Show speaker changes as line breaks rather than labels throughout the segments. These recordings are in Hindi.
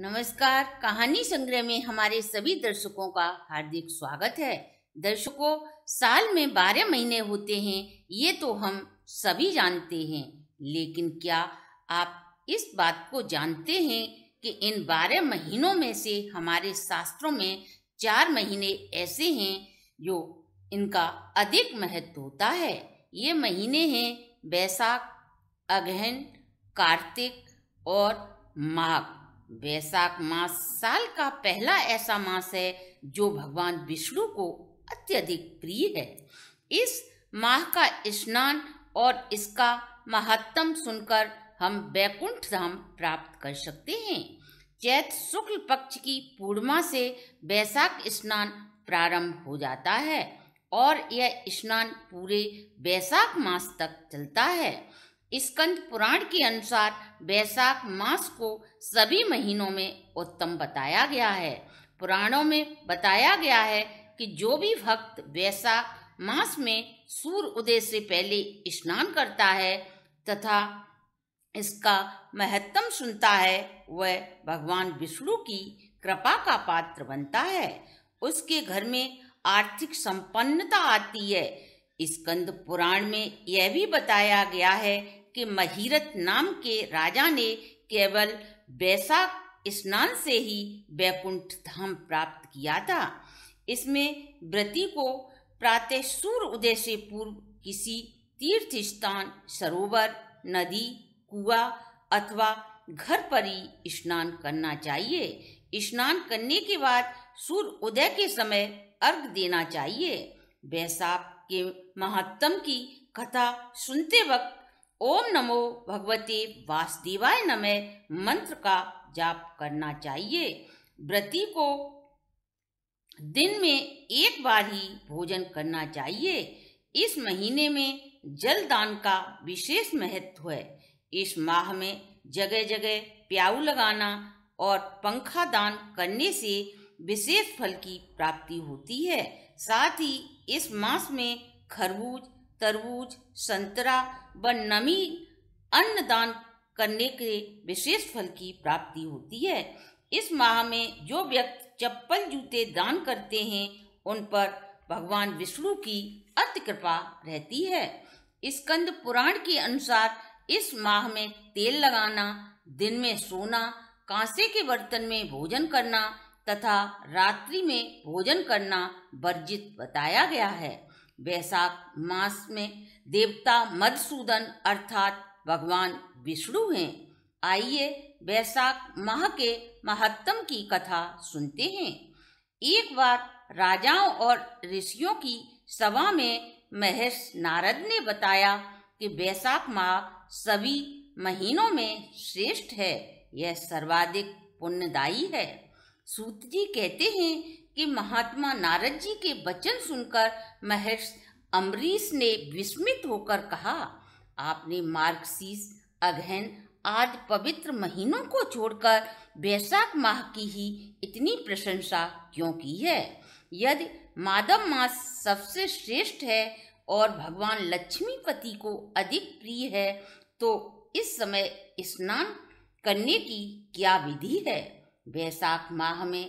नमस्कार कहानी संग्रह में हमारे सभी दर्शकों का हार्दिक स्वागत है दर्शकों साल में बारह महीने होते हैं ये तो हम सभी जानते हैं लेकिन क्या आप इस बात को जानते हैं कि इन बारह महीनों में से हमारे शास्त्रों में चार महीने ऐसे हैं जो इनका अधिक महत्व होता है ये महीने हैं बैसाख अगहन कार्तिक और माघ बैसाख मास साल का पहला ऐसा मास है जो भगवान विष्णु को अत्यधिक प्रिय है इस माह का स्नान और इसका महत्तम सुनकर हम बैकुंठ धाम प्राप्त कर सकते हैं चैत शुक्ल पक्ष की पूर्णिमा से बैसाख स्नान प्रारंभ हो जाता है और यह स्नान पूरे बैसाख मास तक चलता है स्कंद पुराण के अनुसार बैसाख मास को सभी महीनों में उत्तम बताया गया है पुराणों में बताया गया है कि जो भी भक्त बैसाख मास में सूर्य उदय से पहले स्नान करता है तथा इसका महत्तम सुनता है वह भगवान विष्णु की कृपा का पात्र बनता है उसके घर में आर्थिक संपन्नता आती है स्कंद पुराण में यह भी बताया गया है कि महीरथ नाम के राजा ने केवल बैसाख स्नान से ही वैकुंठ धाम प्राप्त किया था इसमें व्रती को प्रातः सूर्य उदय से पूर्व किसी तीर्थ स्थान सरोवर नदी कुआ अथवा घर पर ही स्नान करना चाहिए स्नान करने के बाद सूर्य उदय के समय अर्घ देना चाहिए वैसाख के महत्तम की कथा सुनते वक्त ओम नमो भगवती वासुदेवाय नमः मंत्र का जाप करना चाहिए व्रती को दिन में एक बार ही भोजन करना चाहिए इस महीने में जल दान का विशेष महत्व है इस माह में जगह जगह प्याऊ लगाना और पंखा दान करने से विशेष फल की प्राप्ति होती है साथ ही इस मास में खरबूज तरबूज संतरा व नमी अन्न दान करने के विशेष फल की प्राप्ति होती है इस माह में जो व्यक्ति चप्पल जूते दान करते हैं उन पर भगवान विष्णु की अति कृपा रहती है स्कंद पुराण के अनुसार इस माह में तेल लगाना दिन में सोना कांसे के बर्तन में भोजन करना तथा रात्रि में भोजन करना वर्जित बताया गया है वैशाख मास में देवता मधुसूदन अर्थात भगवान विष्णु हैं आइए वैशाख माह के महत्तम की कथा सुनते हैं एक बार राजाओं और ऋषियों की सभा में महर्ष नारद ने बताया कि वैशाख माह सभी महीनों में श्रेष्ठ है यह सर्वाधिक पुण्यदायी है सूत जी कहते हैं कि महात्मा नारद जी के वचन सुनकर महर्ष अमरीश ने विस्मित होकर कहा आपने मार्गशीर्ष अघहन आदि पवित्र महीनों को छोड़कर वैशाख माह की ही इतनी प्रशंसा क्यों की है यदि माधव मास सबसे श्रेष्ठ है और भगवान लक्ष्मीपति को अधिक प्रिय है तो इस समय स्नान करने की क्या विधि है वैशाख माह में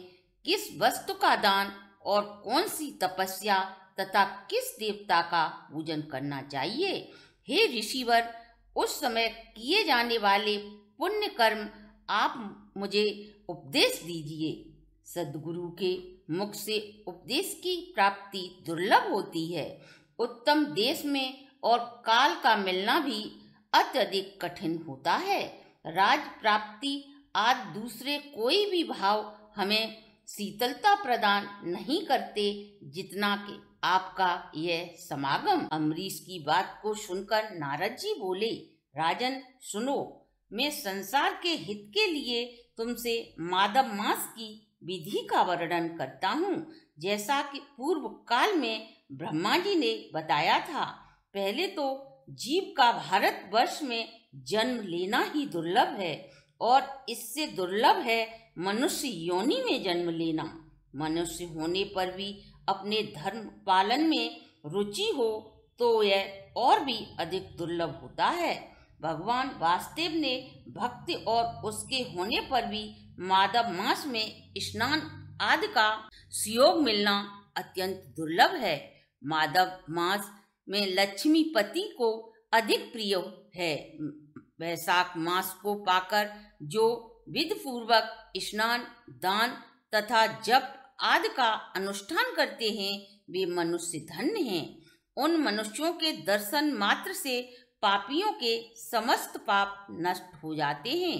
किस वस्तु का दान और कौन सी तपस्या तथा किस देवता का पूजन करना चाहिए हे ऋषिवर उस समय किए जाने वाले पुण्य कर्म आप मुझे उपदेश दीजिए सदगुरु के मुख से उपदेश की प्राप्ति दुर्लभ होती है उत्तम देश में और काल का मिलना भी अत्यधिक कठिन होता है राज प्राप्ति आदि दूसरे कोई भी भाव हमें शीतलता प्रदान नहीं करते जितना के आपका यह समागम अमरीश की बात को सुनकर नारद जी बोले राजन सुनो मैं संसार के हित के लिए तुमसे माधव मास की विधि का वर्णन करता हूँ जैसा कि पूर्व काल में ब्रह्मा जी ने बताया था पहले तो जीव का भारत वर्ष में जन्म लेना ही दुर्लभ है और इससे दुर्लभ है मनुष्य योनि में जन्म लेना मनुष्य होने पर भी अपने धर्म पालन में रुचि हो तो यह और भी अधिक दुर्लभ होता है भगवान वास्तव ने भक्ति और उसके होने पर भी माधव मास में स्नान आदि का सुयोग मिलना अत्यंत दुर्लभ है माधव मास में लक्ष्मीपति को अधिक प्रिय है वैसाख मास को पाकर जो विध पूर्वक स्नान दान तथा जप आदि का अनुष्ठान करते हैं वे मनुष्य धन्य हैं उन मनुष्यों के दर्शन मात्र से पापियों के समस्त पाप नष्ट हो जाते हैं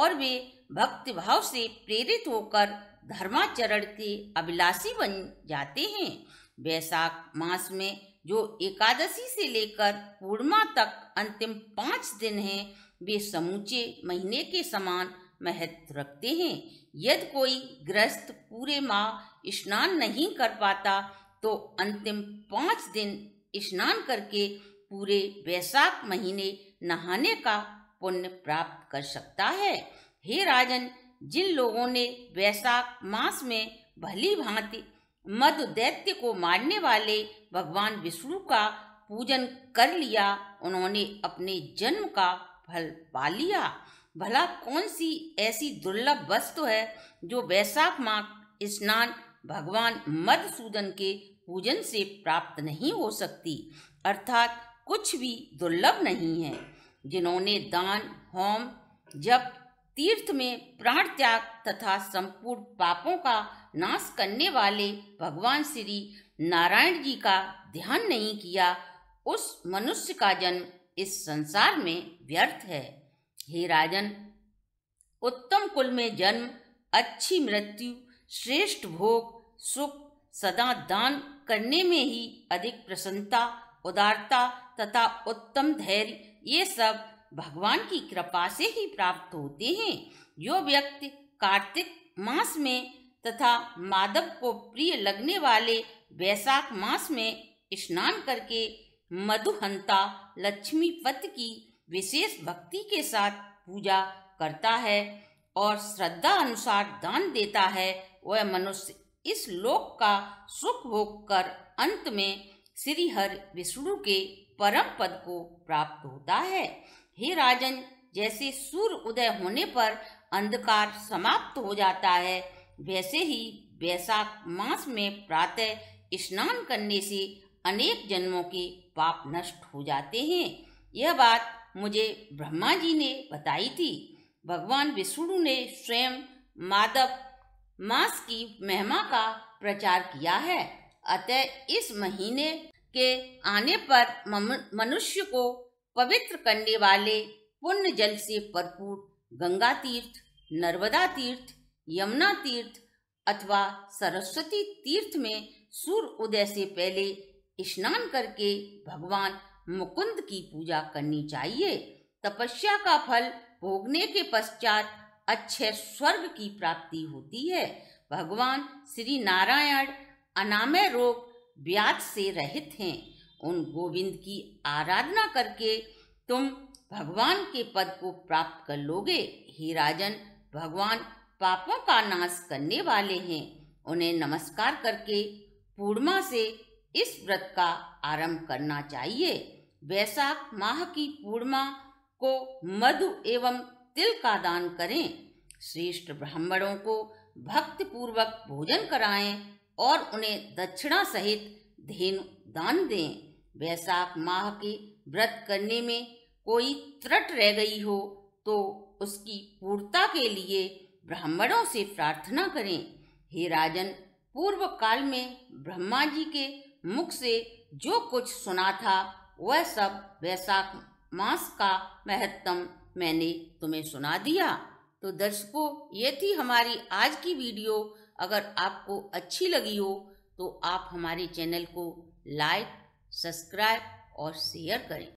और वे भक्ति भाव से प्रेरित होकर धर्माचरण के अभिलाषी बन जाते हैं वैशाख मास में जो एकादशी से लेकर पूर्णिमा तक अंतिम पांच दिन हैं वे समूचे महीने के समान महत्व रखते हैं यदि कोई ग्रस्त पूरे माह स्नान नहीं कर पाता तो अंतिम पांच दिन स्नान करके पूरे वैशाख महीने नहाने का पुण्य प्राप्त कर सकता है हे राजन जिन लोगों ने वैशाख मास में भली भांति मधु दैत्य को मारने वाले भगवान विष्णु का पूजन कर लिया उन्होंने अपने जन्म का फल पा लिया भला कौन सी ऐसी दुर्लभ वस्तु है जो वैशाख माघ स्नान भगवान मधुसूदन के पूजन से प्राप्त नहीं हो सकती अर्थात कुछ भी दुर्लभ नहीं है जिन्होंने दान होम जब तीर्थ में प्राण त्याग तथा संपूर्ण पापों का नाश करने वाले भगवान श्री नारायण जी का ध्यान नहीं किया उस मनुष्य का जन्म इस संसार में व्यर्थ है हे राजन उत्तम कुल में जन्म अच्छी मृत्यु श्रेष्ठ भोग सुख सदा दान करने में ही अधिक प्रसन्नता उदारता तथा उत्तम धैर्य ये सब भगवान की कृपा से ही प्राप्त होते हैं जो व्यक्ति कार्तिक मास में तथा माधव को प्रिय लगने वाले वैशाख मास में स्नान करके मधुहंता लक्ष्मीपत की विशेष भक्ति के साथ पूजा करता है और श्रद्धा अनुसार दान देता है वह मनुष्य इस लोक का सुख भोग कर अंत में श्रीहर विष्णु के परम पद को प्राप्त होता है हे राजन जैसे सूर्य उदय होने पर अंधकार समाप्त हो जाता है वैसे ही वैशाख मास में प्रातः स्नान करने से अनेक जन्मों के पाप नष्ट हो जाते हैं यह बात मुझे ब्रह्मा जी ने बताई थी भगवान विष्णु ने स्वयं माधव मास की महिमा का प्रचार किया है अतः इस महीने के आने पर मनुष्य को पवित्र करने वाले पुण्य जल से भरपूर गंगा तीर्थ नर्मदा तीर्थ यमुना तीर्थ अथवा सरस्वती तीर्थ में सूर्य उदय से पहले स्नान करके भगवान मुकुंद की पूजा करनी चाहिए तपस्या का फल भोगने के पश्चात अच्छे स्वर्ग की प्राप्ति होती है भगवान श्री नारायण अनामय रोग ब्याज से रहित हैं उन गोविंद की आराधना करके तुम भगवान के पद को प्राप्त कर लोगे हे राजन भगवान पापों का नाश करने वाले हैं उन्हें नमस्कार करके पूर्णिमा से इस व्रत का आरंभ करना चाहिए वैशाख माह की पूर्णिमा को मधु एवं तिल का दान करें श्रेष्ठ ब्राह्मणों को भक्ति पूर्वक भोजन कराएं और उन्हें दक्षिणा सहित धेनु दान दें वैशाख माह के व्रत करने में कोई त्रट रह गई हो तो उसकी पूर्णता के लिए ब्राह्मणों से प्रार्थना करें हे राजन पूर्व काल में ब्रह्मा जी के मुख से जो कुछ सुना था वह सब वैसाख मास का महत्तम मैंने तुम्हें सुना दिया तो दर्शकों ये थी हमारी आज की वीडियो अगर आपको अच्छी लगी हो तो आप हमारे चैनल को लाइक सब्सक्राइब और शेयर करें